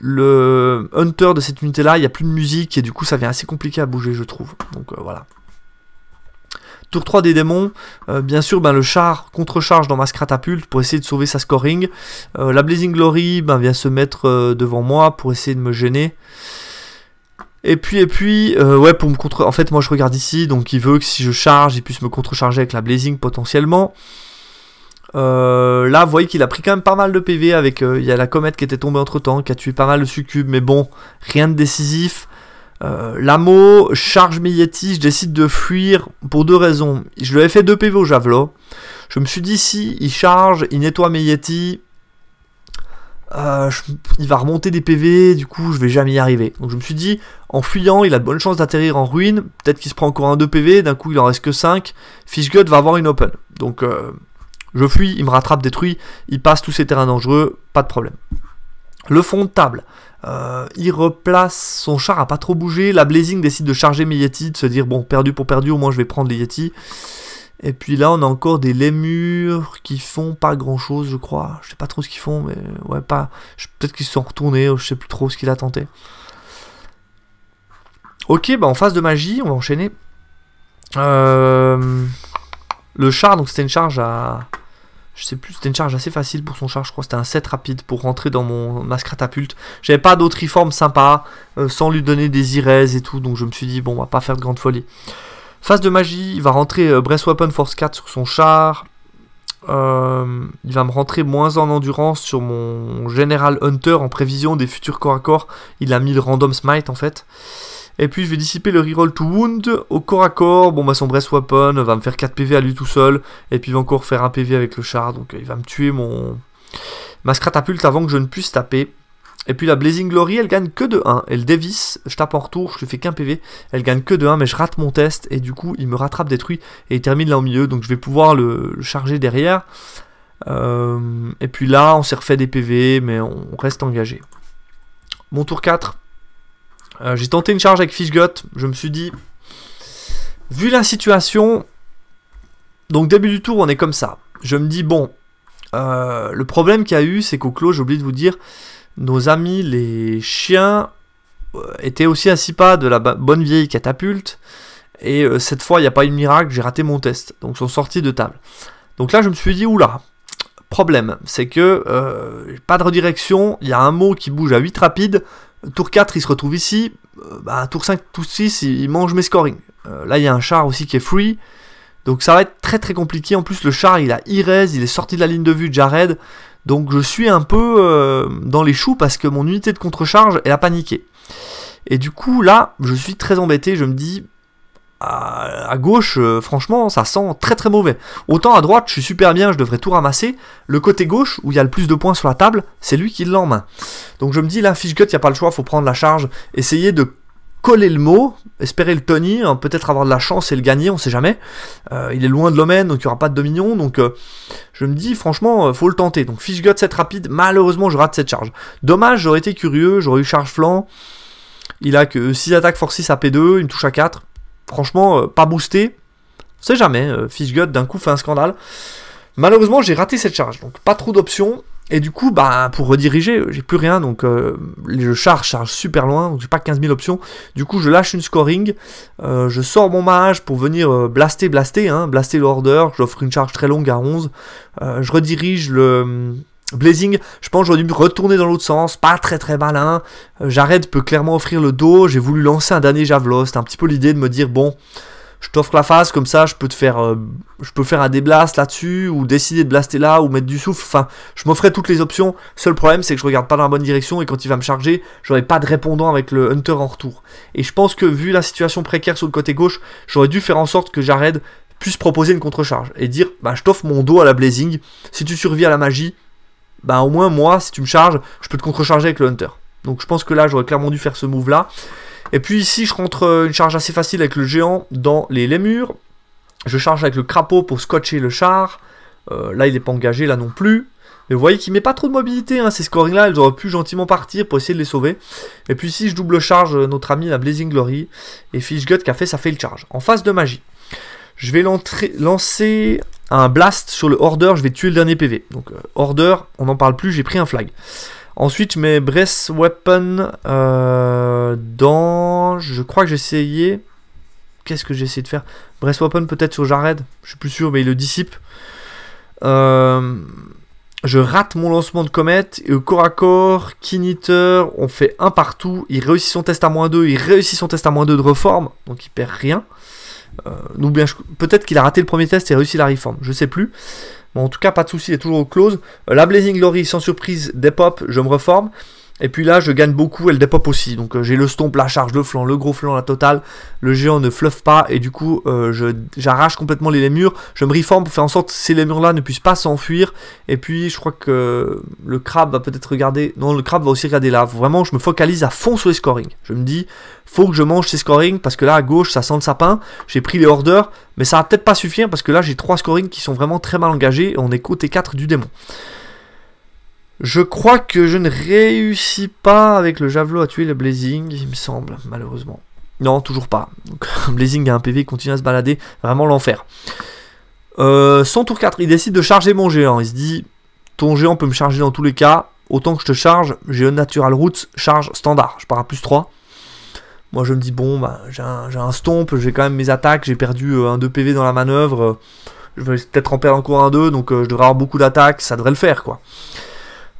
[SPEAKER 1] le hunter de cette unité là, il n'y a plus de musique et du coup ça vient assez compliqué à bouger, je trouve. Donc euh, voilà. Tour 3 des démons, euh, bien sûr, ben, le char contrecharge dans ma scratapulte pour essayer de sauver sa scoring. Euh, la Blazing Glory ben, vient se mettre euh, devant moi pour essayer de me gêner. Et puis, et puis, ouais, pour me contre... En fait, moi, je regarde ici, donc il veut que si je charge, il puisse me contrecharger avec la Blazing potentiellement. là, vous voyez qu'il a pris quand même pas mal de PV avec... Il y a la comète qui était tombée entre-temps, qui a tué pas mal de succubes, mais bon, rien de décisif. Euh, Lamo charge Mietti, je décide de fuir pour deux raisons. Je lui avais fait deux PV au Javelot. Je me suis dit, si il charge, il nettoie mes euh, il va remonter des PV, du coup je vais jamais y arriver. Donc je me suis dit, en fuyant, il a de bonnes chances d'atterrir en ruine, peut-être qu'il se prend encore un 2 PV, d'un coup il en reste que 5, Fishgut va avoir une open. Donc euh, je fuis, il me rattrape, détruit, il passe tous ses terrains dangereux, pas de problème. Le fond de table. Euh, il replace son char à pas trop bouger. La Blazing décide de charger mes Yeti, de se dire bon perdu pour perdu, au moins je vais prendre les Yeti. Et puis là on a encore des lémures qui font pas grand chose je crois. Je sais pas trop ce qu'ils font, mais ouais pas. Peut-être qu'ils se sont retournés, je sais plus trop ce qu'il a tenté. Ok, bah en phase de magie, on va enchaîner. Euh, le char, donc c'était une charge à, je sais plus, c'était une charge assez facile pour son charge, je crois c'était un set rapide pour rentrer dans mon masque J'avais pas d'autres sympa sympa, euh, sans lui donner des irés et tout, donc je me suis dit, bon, on va pas faire de grande folie. Phase de magie, il va rentrer euh, Weapon Force 4 sur son char. Euh, il va me rentrer moins en endurance sur mon General Hunter en prévision des futurs corps à corps. Il a mis le Random Smite en fait. Et puis je vais dissiper le reroll to wound au corps à corps. Bon bah son breast weapon va me faire 4 PV à lui tout seul. Et puis il va encore faire un PV avec le char. Donc euh, il va me tuer mon... ma scratapulte avant que je ne puisse taper. Et puis la Blazing Glory, elle gagne que de 1. Elle dévisse, je tape en retour, je lui fais qu'un PV. Elle gagne que de 1, mais je rate mon test. Et du coup, il me rattrape détruit et il termine là au milieu. Donc je vais pouvoir le, charger derrière. Euh, et puis là, on s'est refait des PV, mais on reste engagé. Mon tour 4, euh, j'ai tenté une charge avec Fishgot. Je me suis dit, vu la situation, donc début du tour, on est comme ça. Je me dis, bon, euh, le problème qu'il y a eu, c'est qu'au clos, j'oublie de vous dire, nos amis les chiens euh, étaient aussi assis pas de la bonne vieille catapulte. Et cette fois, il n'y a pas eu de miracle, j'ai raté mon test. Donc, ils sont sortis de table. Donc là, je me suis dit, oula, problème, c'est que pas de redirection, il y a un mot qui bouge à 8 rapides, Tour 4, il se retrouve ici. Euh, bah, tour 5, tour 6, il mange mes scorings. Euh, là, il y a un char aussi qui est free. Donc ça va être très très compliqué. En plus, le char, il a Irez, il est sorti de la ligne de vue de Jared. Donc je suis un peu euh, dans les choux parce que mon unité de contrecharge, elle a paniqué. Et du coup, là, je suis très embêté. Je me dis, à, gauche, euh, franchement, ça sent très très mauvais. Autant à droite, je suis super bien, je devrais tout ramasser. Le côté gauche, où il y a le plus de points sur la table, c'est lui qui l'a en main. Donc je me dis, là, fiche il n'y a pas le choix, faut prendre la charge, essayer de coller le mot, espérer le Tony, hein, peut-être avoir de la chance et le gagner, on sait jamais. Euh, il est loin de l'homme, donc il n'y aura pas de dominion, donc euh, je me dis, franchement, faut le tenter. Donc fiche gut, rapide, malheureusement, je rate cette charge. Dommage, j'aurais été curieux, j'aurais eu charge flanc. Il a que 6 attaques, force 6 à P2, une touche à 4 franchement, euh, pas boosté. On sait jamais, euh, Fish Fishgut d'un coup fait un scandale. Malheureusement, j'ai raté cette charge, donc pas trop d'options. Et du coup, bah, pour rediriger, euh, j'ai plus rien, donc le charge, charge super loin, donc j'ai pas 15 000 options. Du coup, je lâche une scoring, je sors mon mage pour venir blaster, blaster, hein, blaster l'order, j'offre une charge très longue à 11. je redirige le, Blazing, je pense j'aurais dû me retourner dans l'autre sens, pas très très malin. Euh, Jared peut clairement offrir le dos, j'ai voulu lancer un dernier javelot, c'était un petit peu l'idée de me dire bon, je t'offre la face comme ça, je peux te faire euh, je peux faire un déblast là-dessus ou décider de blaster là ou mettre du souffle, enfin, je m'offrais toutes les options. Seul problème, c'est que je regarde pas dans la bonne direction et quand il va me charger, j'aurais pas de répondant avec le hunter en retour. Et je pense que vu la situation précaire sur le côté gauche, j'aurais dû faire en sorte que Jared puisse proposer une contrecharge, et dire bah je t'offre mon dos à la blazing, si tu survis à la magie, bah au moins moi, si tu me charges, je peux te contrecharger avec le Hunter. Donc je pense que là, j'aurais clairement dû faire ce move là. Et puis ici, je rentre euh, une charge assez facile avec le géant dans les lémures. Je charge avec le crapaud pour scotcher le char. Euh, là, il n'est pas engagé, là non plus. Mais vous voyez qu'il met pas trop de mobilité, hein. ces scoring là ils auraient pu gentiment partir pour essayer de les sauver. Et puis ici, je double charge euh, notre ami, la Blazing Glory, et Fishgut qui a fait sa fail charge, en phase de magie. Je vais lancer un blast sur le order, je vais tuer le dernier PV. Donc euh, order, on n'en parle plus, j'ai pris un flag. Ensuite, je mets Breath Weapon euh, dans... Je crois que j'ai essayé... Qu'est-ce que j'ai essayé de faire Breath Weapon peut-être sur Jared, je suis plus sûr, mais il le dissipe. Euh, je rate mon lancement de comète, et au corps à corps, Kiniter, on fait un partout, il réussit son test à moins 2, il réussit son test à moins 2 de reforme, donc il perd rien. Euh, ou bien peut-être qu'il a raté le premier test et réussi la réforme je sais plus. Bon, en tout cas, pas de souci, il est toujours au close, euh, la Blazing Glory, sans surprise, des pop, je me reforme. Et puis là, je gagne beaucoup, elle dépop aussi. Donc euh, j'ai le stomp, la charge, le flanc, le gros flanc, la totale. Le géant ne fluffe pas et du coup, euh, j'arrache complètement les lémures. Je me reforme pour faire en sorte que ces lémures-là ne puissent pas s'enfuir. Et puis, je crois que le crabe va peut-être regarder... Non, le crabe va aussi regarder là. Vraiment, je me focalise à fond sur les scoring. Je me dis, faut que je mange ces scoring parce que là, à gauche, ça sent le sapin. J'ai pris les orders, mais ça va peut-être pas suffire parce que là, j'ai trois scoring qui sont vraiment très mal engagés. Et on est côté 4 du démon. Je crois que je ne réussis pas avec le javelot à tuer le Blazing, il me semble, malheureusement. Non, toujours pas. Donc, Blazing a un PV, continue à se balader. Vraiment l'enfer. son tour 4, il décide de charger mon géant. Il se dit, ton géant peut me charger dans tous les cas. Autant que je te charge, j'ai un natural route, charge standard. Je pars à plus 3. Moi, je me dis, bon, bah, j'ai un, stomp, j'ai quand même mes attaques. J'ai perdu euh, un 2 PV dans la manœuvre. je vais peut-être en perdre encore un 2, donc euh, je devrais avoir beaucoup d'attaques. Ça devrait le faire, quoi.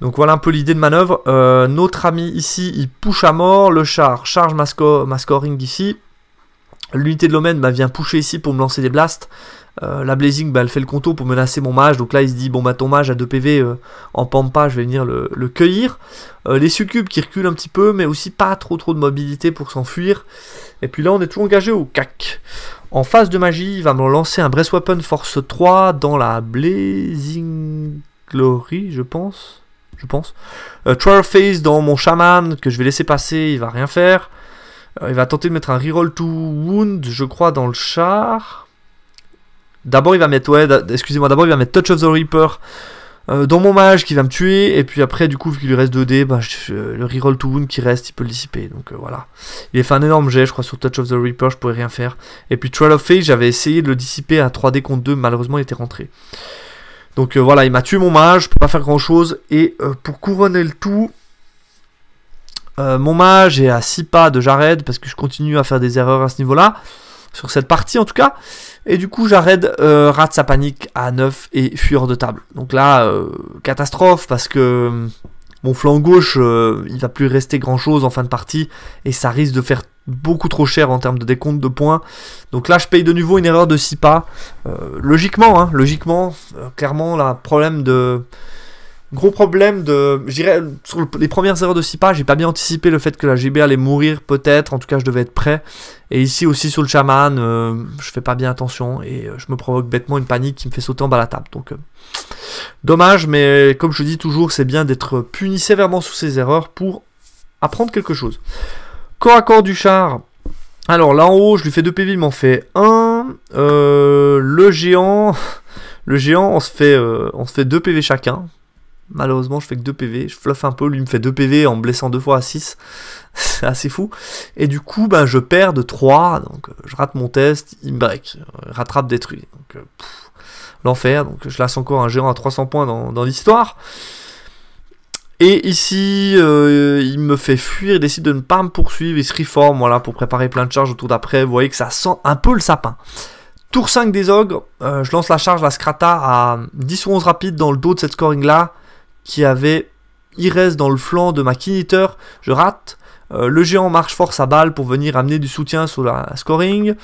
[SPEAKER 1] Donc voilà un peu l'idée de manœuvre. Euh, notre ami ici, il push à mort. Le char charge ma, scoring ici. L'unité de l'Omen bah, vient pousser ici pour me lancer des blasts. Euh, la Blazing, bah, elle fait le conto pour menacer mon mage. Donc là, il se dit, bon, bah, ton mage à 2 PV euh, en pampa, je vais venir le, cueillir. les succubes qui reculent un petit peu, mais aussi pas trop trop de mobilité pour s'enfuir. Et puis là, on est tout engagé au cac. En phase de magie, il va me lancer un Breath Weapon Force 3 dans la Blazing Glory, je pense je pense. Euh, of Face dans mon Shaman que je vais laisser passer, il va rien faire. Euh, il va tenter de mettre un reroll to wound, je crois, dans le char. D'abord, il va mettre, ouais, excusez-moi, d'abord, il va mettre Touch of the Reaper euh, dans mon mage qui va me tuer. Et puis après, du coup, vu qu'il lui reste 2D, ben, le reroll to wound qui reste, il peut le dissiper. Donc voilà. Il a fait un énorme jet, je crois, sur Touch of the Reaper, je pourrais rien faire. Et puis Trail of Phase j'avais essayé de le dissiper à 3D contre 2, malheureusement, il était rentré. Donc euh, voilà, il m'a tué mon mage, je peux pas faire grand chose. Et euh, pour couronner le tout, euh, mon mage est à 6 pas de Jared, parce que je continue à faire des erreurs à ce niveau-là, sur cette partie en tout cas. Et du coup, Jared rate sa panique à 9 et fuit de table. Donc là, catastrophe, parce que mon flanc gauche, il va plus rester grand-chose en fin de partie, et ça risque de faire beaucoup trop cher en termes de décompte de points. Donc là, je paye de nouveau une erreur de 6 pas. Euh, logiquement, hein, logiquement, euh, clairement, là, problème de... Gros problème de... Je dirais, sur les premières erreurs de 6 pas, j'ai pas bien anticipé le fait que la GB allait mourir, peut-être. En tout cas, je devais être prêt. Et ici aussi, sur le chaman, euh, je fais pas bien attention. Et je me provoque bêtement une panique qui me fait sauter en bas la table. Donc, dommage. Mais comme je dis toujours, c'est bien d'être puni sévèrement sous ces erreurs pour apprendre quelque chose. Corps à corps du char. Alors là en haut, je lui fais 2 PV, il m'en fait 1. Euh, le géant. Le géant, on se fait, euh, on se fait 2 PV chacun. Malheureusement, je fais que 2 PV. Je fluffe un peu, lui me fait 2 PV en me blessant 2 fois à 6. C'est assez fou. Et du coup, bah, je perds de 3. Donc, euh, je rate mon test, il me break. Rattrape, détruit. Donc, l'enfer. Donc, je lasse encore un géant à 300 points dans, dans l'histoire. Et ici, euh, il me fait fuir, il décide de ne pas me poursuivre, il se reforme, voilà, pour préparer plein de charges autour d'après. Vous voyez que ça sent un peu le sapin. Tour 5 des ogres, euh, je lance la charge, la Scrata, à 10 ou 11 rapides dans le dos de cette scoring-là, qui avait reste dans le flanc de ma Kiniteur. Je rate. Euh, le géant marche fort sa balle pour venir amener du soutien sur la scoring.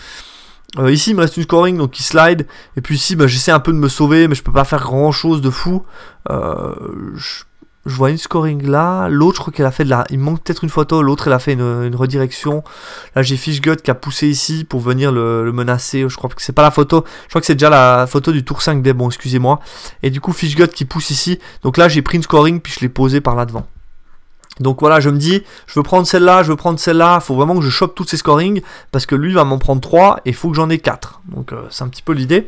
[SPEAKER 1] ici, il me reste une scoring, donc il slide. Et puis ici, bah, j'essaie un peu de me sauver, mais je peux pas faire grand chose de fou je vois une scoring là, l'autre je crois qu'elle a fait de la... Il manque peut-être une photo, l'autre elle a fait une, redirection. Là j'ai Fishgut qui a poussé ici pour venir le, menacer. Je crois que c'est pas la photo. Je crois que c'est déjà la photo du tour 5 des bons, excusez-moi. Et du coup Fishgut qui pousse ici. Donc là j'ai pris une scoring puis je l'ai posé par là devant. Donc voilà, je me dis, je veux prendre celle-là, je veux prendre celle-là, faut vraiment que je chope toutes ces scorings, parce que lui va m'en prendre 3 et il faut que j'en ai 4. Donc euh, c'est un petit peu l'idée.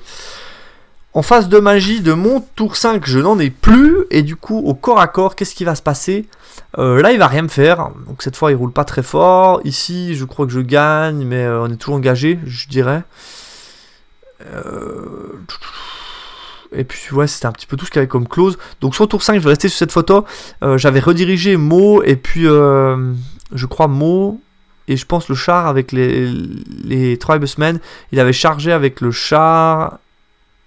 [SPEAKER 1] En phase de magie de mon tour 5, je n'en ai plus. Et du coup, au corps à corps, qu'est-ce qui va se passer euh, Là, il va rien me faire. Donc cette fois, il roule pas très fort. Ici, je crois que je gagne, mais euh, on est toujours engagé, je dirais. Euh, et puis ouais, c'était un petit peu tout ce qu'il y avait comme close. Donc sur tour 5, je vais rester sur cette photo. J'avais redirigé Mo et puis je crois Mo et je pense le char avec les, les tribesmen. Il avait chargé avec le char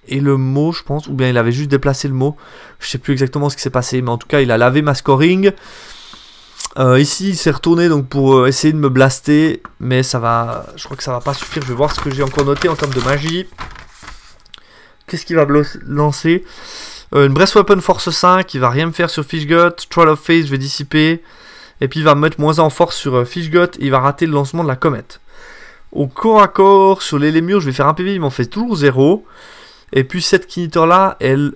[SPEAKER 1] et le mot, je pense, ou bien il avait juste déplacé le mot. Je sais plus exactement ce qui s'est passé, mais en tout cas, il a lavé ma scoring. Euh, ici, il s'est retourné donc pour euh, essayer de me blaster, mais ça va, je crois que ça va pas suffire. Je vais voir ce que j'ai encore noté en termes de magie. Qu'est-ce qu'il va lancer euh, Une Breath Weapon Force 5, il va rien me faire sur Fishgut. Troll of Face, je vais dissiper. Et puis il va me mettre moins en force sur Fishgut, il va rater le lancement de la comète. Au corps à corps, sur les, lémures, je vais faire un PV, il m'en fait toujours 0. Et puis cette Kinitor là, elle.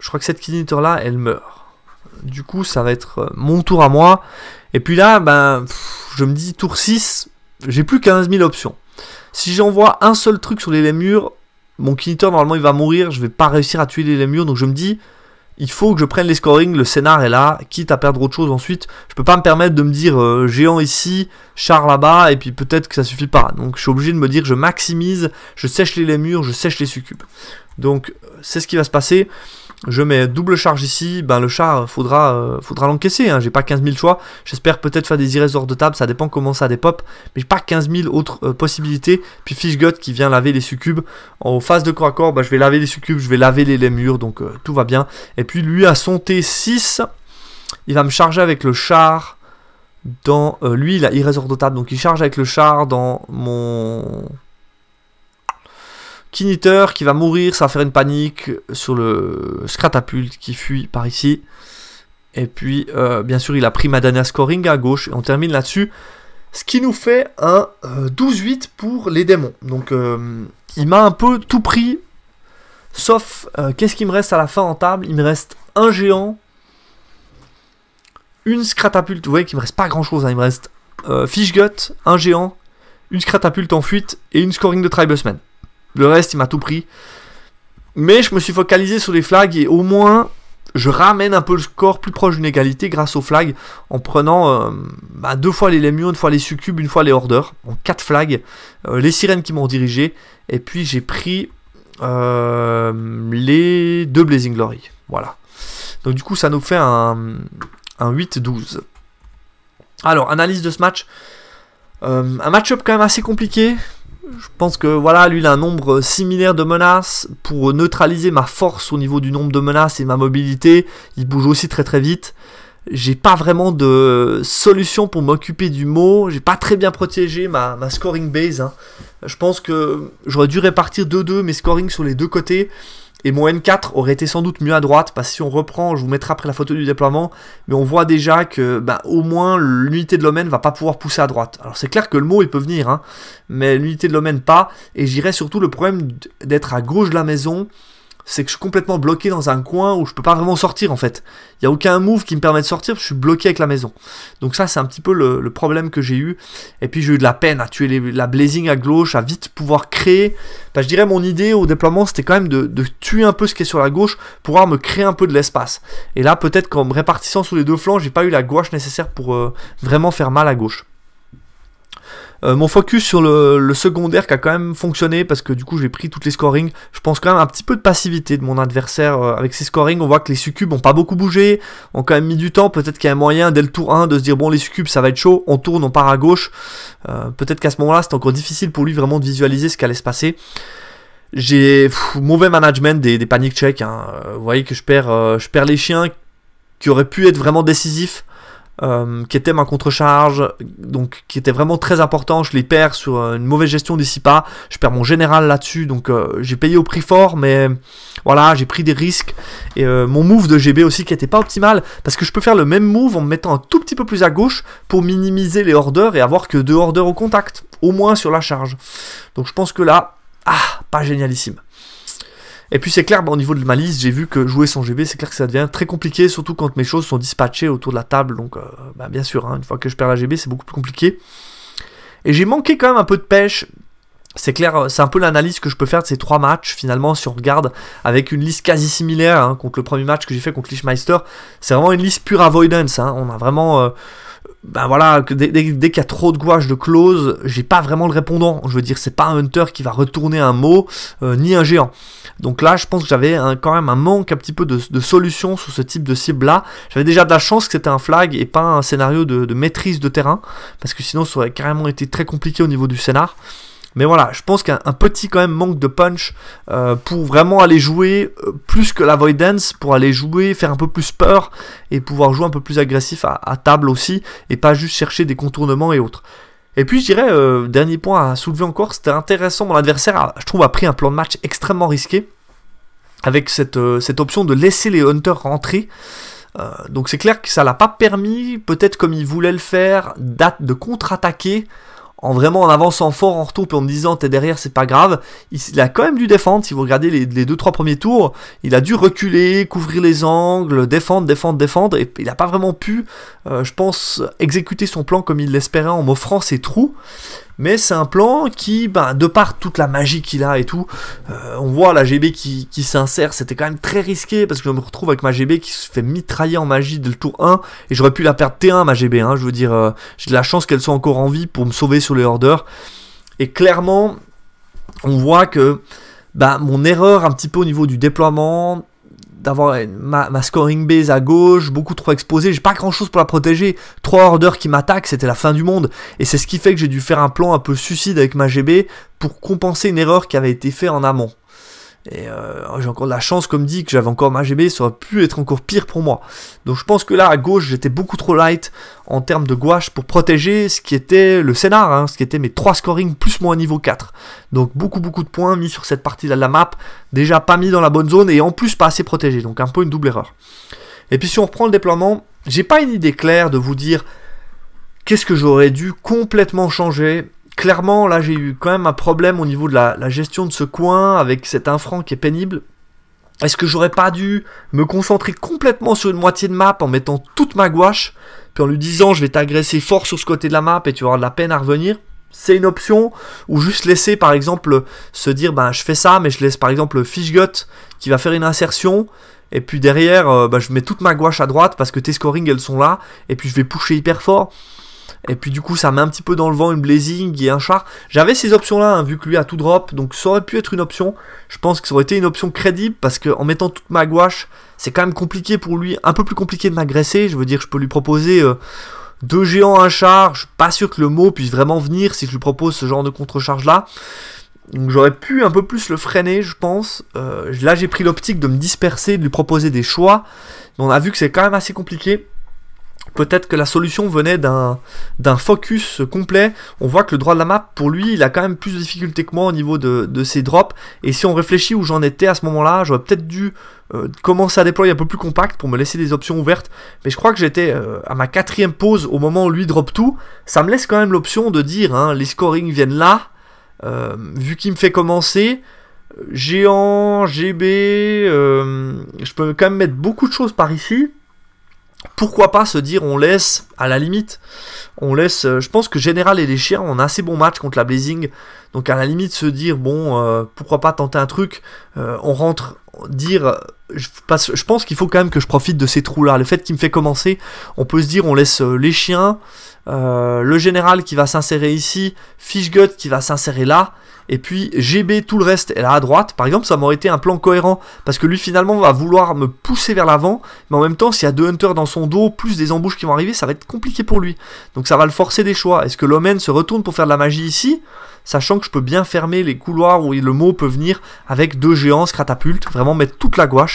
[SPEAKER 1] Je crois que cette Kinitor là, elle meurt. Du coup, ça va être euh, mon tour à moi. Et puis là, ben, je me dis, tour 6, j'ai plus 15 000 options. Si j'envoie un seul truc sur les lémures, mon Kinitor, normalement, il va mourir. Je vais pas réussir à tuer les lémures. Donc je me dis, il faut que je prenne les scorings, le scénar est là, quitte à perdre autre chose ensuite. Je peux pas me permettre de me dire euh, géant ici, char là-bas, et puis peut-être que ça suffit pas. Donc je suis obligé de me dire je maximise, je sèche les lémures, je sèche les succubes. Donc euh, c'est ce qui va se passer je mets double charge ici, ben le char faudra, euh, faudra l'encaisser, hein. j'ai pas 15 000 choix, j'espère peut-être faire des irrésors de table, ça dépend comment ça dépop, mais j'ai pas 15 000 autres euh, possibilités, puis Fishgut qui vient laver les succubes, en phase de croix à corps, ben, je vais laver les succubes, je vais laver les, lémures. donc euh, tout va bien, et puis lui à son T6, il va me charger avec le char dans, lui il a irrésor de table, donc il charge avec le char dans mon Kiniter qui va mourir, ça va faire une panique sur le Scratapulte qui fuit par ici. Et puis, euh, bien sûr, il a pris Madana Scoring à gauche. Et on termine là-dessus. Ce qui nous fait un 12-8 euh, pour les démons. Donc, euh, il m'a un peu tout pris. Sauf, qu'est-ce qu'il me reste à la fin en table Il me reste un géant. Une scratapulte. Vous voyez qu'il me reste pas grand-chose. Hein. Il me reste Fishgut, un géant, une scratapulte en fuite et une scoring de Tribesman. Le reste, il m'a tout pris. Mais je me suis focalisé sur les flags et au moins, je ramène un peu le score plus proche d'une égalité grâce aux flags en prenant euh, bah, deux fois les Lemieux, une fois les Succubes, une fois les Hordeurs. En quatre flags. Euh, les sirènes qui m'ont dirigé. Et puis j'ai pris euh, les deux Blazing Glory. Voilà. Donc du coup, ça nous fait un, un 8-12. Alors, analyse de ce match. un match-up quand même assez compliqué. Je pense que voilà, lui il a un nombre euh, similaire de menaces. Pour euh, neutraliser ma force au niveau du nombre de menaces et ma mobilité, il bouge aussi très très vite. J'ai pas vraiment de solution pour m'occuper du mot. J'ai pas très bien protégé ma, scoring base. Hein. Je pense que j'aurais dû répartir 2-2 mes scoring sur les deux côtés. Et mon N4 aurait été sans doute mieux à droite, parce que si on reprend, je vous mettrai après la photo du déploiement, mais on voit déjà que ben, au moins l'unité de ne va pas pouvoir pousser à droite. Alors c'est clair que le mot il peut venir, hein, mais l'unité de l'Omen pas, et j'irais surtout le problème d'être à gauche de la maison, c'est que je suis complètement bloqué dans un coin où je peux pas vraiment sortir en fait. Il n'y a aucun move qui me permet de sortir, je suis bloqué avec la maison. Donc ça c'est un petit peu le, problème que j'ai eu. Et puis j'ai eu de la peine à tuer la blazing à gauche, à vite pouvoir créer. Bah, je dirais mon idée au déploiement c'était quand même de, tuer un peu ce qui est sur la gauche, pour pouvoir me créer un peu de l'espace. Et là peut-être qu'en me répartissant sur les deux flancs, j'ai pas eu la gouache nécessaire pour euh, vraiment faire mal à gauche. Euh, mon focus sur le, secondaire qui a quand même fonctionné parce que du coup j'ai pris toutes les scorings. Je pense quand même un petit peu de passivité de mon adversaire euh, avec ses scorings. On voit que les succubes ont pas beaucoup bougé, ont quand même mis du temps. Peut-être qu'il y a un moyen dès le tour 1 de se dire bon les succubes ça va être chaud, on tourne, on part à gauche. Euh, peut-être qu'à ce moment-là c'est encore difficile pour lui vraiment de visualiser ce allait se passer. J'ai mauvais management des, panique panic checks. Hein. Vous voyez que je perds, je perds les chiens qui auraient pu être vraiment décisifs euh, qui était ma contrecharge, charge donc qui était vraiment très important. Je les perds sur euh, une mauvaise gestion des pas. Je perds mon général là-dessus, donc euh, j'ai payé au prix fort, mais voilà, j'ai pris des risques. Et mon move de GB aussi qui était pas optimal, parce que je peux faire le même move en me mettant un tout petit peu plus à gauche pour minimiser les orders et avoir que deux orders au contact, au moins sur la charge. Donc je pense que là, ah, pas génialissime. Et puis c'est clair, bah, au niveau de ma liste, j'ai vu que jouer sans GB, c'est clair que ça devient très compliqué, surtout quand mes choses sont dispatchées autour de la table. Donc euh, bah, bien sûr, hein, une fois que je perds la GB, c'est beaucoup plus compliqué. Et j'ai manqué quand même un peu de pêche. C'est clair, euh, c'est un peu l'analyse que je peux faire de ces trois matchs finalement si on regarde avec une liste quasi similaire hein, contre le premier match que j'ai fait contre Lichmeister. C'est vraiment une liste pure avoidance. Hein. On a vraiment... Euh, ben voilà, dès, qu'il y a trop de gouache de close, j'ai pas vraiment le répondant. Je veux dire, c'est pas un hunter qui va retourner un mot, euh, ni un géant. Donc là, je pense que j'avais quand même un manque un petit peu de, solution sur ce type de cible-là. J'avais déjà de la chance que c'était un flag et pas un scénario de, de maîtrise de terrain, parce que sinon ça aurait carrément été très compliqué au niveau du scénar. Mais voilà, je pense qu'un petit quand même manque de punch euh, pour vraiment aller jouer euh, plus que la Voidance, pour aller jouer, faire un peu plus peur et pouvoir jouer un peu plus agressif à, table aussi et pas juste chercher des contournements et autres. Et puis je dirais, euh, dernier point à soulever encore, c'était intéressant, mon adversaire, je trouve, a pris un plan de match extrêmement risqué avec cette, option de laisser les Hunters rentrer. donc c'est clair que ça l'a pas permis, peut-être comme il voulait le faire, de contre-attaquer en vraiment en avançant fort en retour, puis en me disant t'es derrière, c'est pas grave. Il, a quand même dû défendre. Si vous regardez les, 2 deux trois premiers tours, il a dû reculer, couvrir les angles, défendre, défendre, défendre. Et il n'a pas vraiment pu, euh, je pense, exécuter son plan comme il l'espérait en m'offrant ses trous mais c'est un plan qui, ben, de par toute la magie qu'il a et tout, euh, on voit la GB qui, qui s'insère, c'était quand même très risqué, parce que je me retrouve avec ma GB qui se fait mitrailler en magie de le tour 1, et j'aurais pu la perdre T1 ma GB, hein. je veux dire, euh, j'ai de la chance qu'elle soit encore en vie pour me sauver sur les orders, et clairement, on voit que ben, mon erreur un petit peu au niveau du déploiement, d'avoir ma, scoring base à gauche, beaucoup trop exposée, j'ai pas grand chose pour la protéger. Trois orders qui m'attaquent, c'était la fin du monde. Et c'est ce qui fait que j'ai dû faire un plan un peu suicide avec ma GB pour compenser une erreur qui avait été faite en amont. Et euh, j'ai encore de la chance, comme dit, que j'avais encore ma GB, ça aurait pu être encore pire pour moi. Donc je pense que là, à gauche, j'étais beaucoup trop light en termes de gouache pour protéger ce qui était le scénar, hein, ce qui était mes 3 scoring plus moins niveau 4. Donc beaucoup, beaucoup de points mis sur cette partie-là de la map, déjà pas mis dans la bonne zone et en plus pas assez protégé. Donc un peu une double erreur. Et puis si on reprend le déploiement, j'ai pas une idée claire de vous dire qu'est-ce que j'aurais dû complètement changer clairement, là, j'ai eu quand même un problème au niveau de la, gestion de ce coin avec cet infranc qui est pénible. Est-ce que j'aurais pas dû me concentrer complètement sur une moitié de map en mettant toute ma gouache, puis en lui disant je vais t'agresser fort sur ce côté de la map et tu auras de la peine à revenir C'est une option, ou juste laisser par exemple se dire ben je fais ça, mais je laisse par exemple Fishgut qui va faire une insertion, et puis derrière euh, ben, je mets toute ma gouache à droite parce que tes scoring elles sont là, et puis je vais pousser hyper fort. Et puis du coup, ça met un petit peu dans le vent une blazing et un char. J'avais ces options-là, hein, vu que lui a tout drop, donc ça aurait pu être une option. Je pense que ça aurait été une option crédible, parce qu'en mettant toute ma gouache, c'est quand même compliqué pour lui, un peu plus compliqué de m'agresser. Je veux dire, je peux lui proposer euh, deux géants, un char. Je suis pas sûr que le mot puisse vraiment venir si je lui propose ce genre de contre-charge-là. Donc j'aurais pu un peu plus le freiner, je pense. Euh, là, j'ai pris l'optique de me disperser, de lui proposer des choix. Mais on a vu que c'est quand même assez compliqué. Peut-être que la solution venait d'un focus complet. On voit que le droit de la map, pour lui, il a quand même plus de difficultés que moi au niveau de, ses drops. Et si on réfléchit où j'en étais à ce moment-là, j'aurais peut-être dû euh, commencer à déployer un peu plus compact pour me laisser des options ouvertes. Mais je crois que j'étais euh, à ma quatrième pause au moment où lui drop tout. Ça me laisse quand même l'option de dire, hein, les scorings viennent là. Euh, vu qu'il me fait commencer, géant, GB, je peux quand même mettre beaucoup de choses par ici pourquoi pas se dire on laisse à la limite on laisse euh, je pense que Général et les Chiens ont assez bon match contre la Blazing donc à la limite se dire bon euh, pourquoi pas tenter un truc euh, on rentre dire je, pense qu'il faut quand même que je profite de ces trous-là. Le fait qu'il me fait commencer, on peut se dire on laisse euh, les chiens, euh, le général qui va s'insérer ici, Fishgut qui va s'insérer là, et puis GB tout le reste est là à droite. Par exemple, ça m'aurait été un plan cohérent, parce que lui finalement va vouloir me pousser vers l'avant, mais en même temps, s'il y a deux hunters dans son dos, plus des embouches qui vont arriver, ça va être compliqué pour lui. Donc ça va le forcer des choix. Est-ce que l'Omen se retourne pour faire de la magie ici sachant que je peux bien fermer les couloirs où le mot peut venir avec deux géants, catapultes, vraiment mettre toute la gouache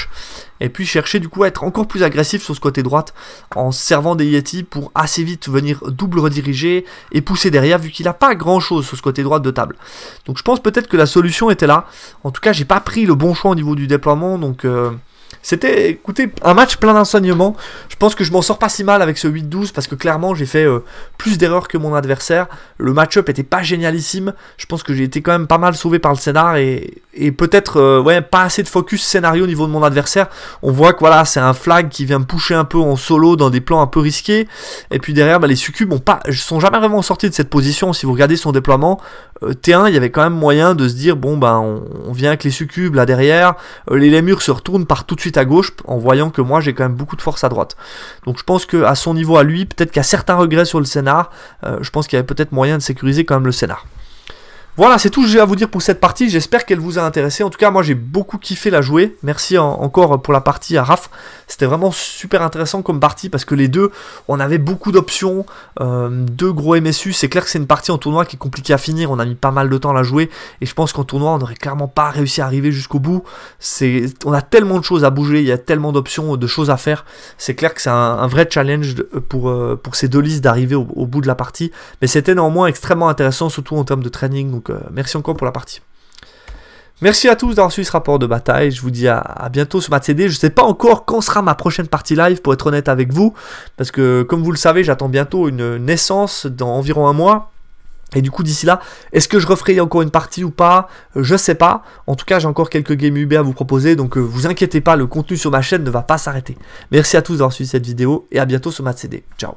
[SPEAKER 1] et puis chercher du coup à être encore plus agressif sur ce côté droite en servant des Yeti pour assez vite venir double rediriger et pousser derrière vu qu'il a pas grand chose sur ce côté droite de table. Donc je pense peut-être que la solution était là. En tout cas, j'ai pas pris le bon choix au niveau du déploiement donc euh, c'était, écoutez, un match plein d'enseignements. Je pense que je m'en sors pas si mal avec ce 8-12 parce que clairement j'ai fait euh, plus d'erreurs que mon adversaire. Le match-up était pas génialissime. Je pense que j'ai été quand même pas mal sauvé par le scénar et, peut-être euh, ouais, pas assez de focus scénario au niveau de mon adversaire. On voit que voilà, c'est un flag qui vient me pousser un peu en solo dans des plans un peu risqués. Et puis derrière, bah, les succubes ont pas, sont jamais vraiment sortis de cette position. Si vous regardez son déploiement, euh, T1, il y avait quand même moyen de se dire bon, bah, on, vient avec les succubes là derrière. les lémures se retournent par tout de suite à gauche en voyant que moi j'ai quand même beaucoup de force à droite. Donc je pense qu'à son niveau à lui, peut-être qu'il a certains regrets sur le scénar, euh, je pense qu'il y avait peut-être moyen de sécuriser quand même le scénar. Voilà, c'est tout que j'ai à vous dire pour cette partie. J'espère qu'elle vous a intéressé. En tout cas, moi, j'ai beaucoup kiffé la jouer. Merci encore pour la partie à RAF. C'était vraiment super intéressant comme partie parce que les deux, on avait beaucoup d'options. Euh, deux gros MSU. C'est clair que c'est une partie en tournoi qui est compliquée à finir. On a mis pas mal de temps à la jouer. Et je pense qu'en tournoi, on n'aurait clairement pas réussi à arriver jusqu'au bout. On a tellement de choses à bouger. Il y a tellement d'options, de choses à faire. C'est clair que c'est un, vrai challenge pour, euh, pour ces deux listes d'arriver au, bout de la partie. Mais c'était néanmoins extrêmement intéressant, surtout en termes de training. Euh, merci encore pour la partie. Merci à tous d'avoir suivi ce rapport de bataille. Je vous dis à, bientôt sur CD. Je ne sais pas encore quand sera ma prochaine partie live, pour être honnête avec vous. Parce que, comme vous le savez, j'attends bientôt une naissance dans environ un mois. Et du coup, d'ici là, est-ce que je referai encore une partie ou pas Je sais pas. En tout cas, j'ai encore quelques games UB à vous proposer. Donc, euh, vous inquiétez pas, le contenu sur ma chaîne ne va pas s'arrêter. Merci à tous d'avoir suivi cette vidéo. Et à bientôt sur CD. Ciao